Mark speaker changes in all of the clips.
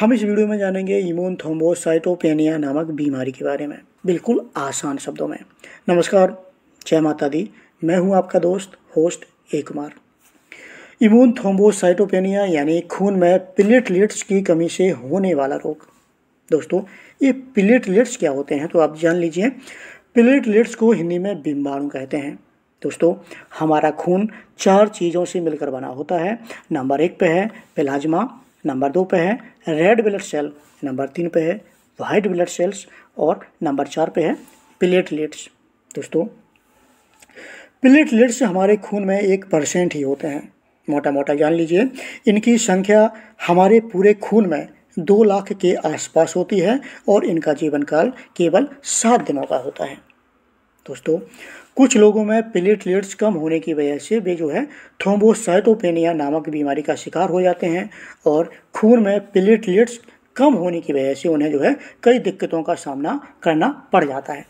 Speaker 1: हम इस वीडियो में जानेंगे इमोन थोम्बोसाइटोपेनिया नामक बीमारी के बारे में बिल्कुल आसान शब्दों में नमस्कार जय माता दी मैं हूं आपका दोस्त host A Kumar Imon thrombocytopenia यानी खून में प्लेटलेट्स की कमी से होने वाला रोग दोस्तों ये प्लेटलेट्स क्या होते हैं तो आप जान लीजिए प्लेटलेट्स को हिंदी में बिम्बाणु कहते हैं दोस्तों हमारा खून चार चीज़ों से मिलकर बना होता है नंबर एक पे है प्लाज्मा नंबर दो पे है रेड ब्लड सेल नंबर तीन पे है वाइट ब्लड सेल्स और नंबर चार पे है प्लेटलेट्स दोस्तों प्लेटलेट्स हमारे खून में एक परसेंट ही होते हैं मोटा मोटा जान लीजिए इनकी संख्या हमारे पूरे खून में दो लाख के आसपास होती है और इनका जीवन काल केवल सात दिनों का होता है दोस्तों कुछ लोगों में प्लेटलेट्स कम होने की वजह से वे जो है थ्रोम्बोसाइटोपेनिया नामक बीमारी का शिकार हो जाते हैं और खून में प्लेटलेट्स कम होने की वजह से उन्हें जो है कई दिक्कतों का सामना करना पड़ जाता है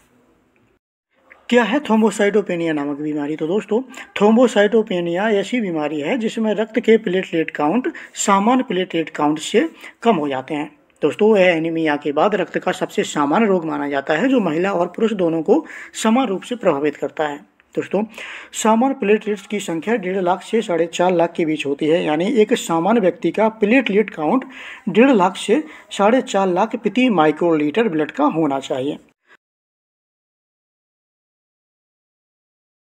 Speaker 1: क्या है थ्रोम्बोसाइटोपेनिया नामक बीमारी तो दोस्तों थ्रोम्बोसाइटोपेनिया ऐसी बीमारी है जिसमें रक्त के प्लेटलेट काउंट सामान्य प्लेटलेट काउंट से कम हो जाते हैं दोस्तों यह एनीमिया के बाद रक्त का सबसे सामान्य रोग माना जाता है जो महिला और पुरुष दोनों को समान रूप से प्रभावित करता है दोस्तों सामान्य प्लेटलेट्स की संख्या डेढ़ लाख से साढ़े चार लाख के बीच होती है यानी एक सामान्य व्यक्ति का प्लेटलेट काउंट डेढ़ लाख से साढ़े चार लाख प्रति माइक्रोलीटर ब्लड का होना चाहिए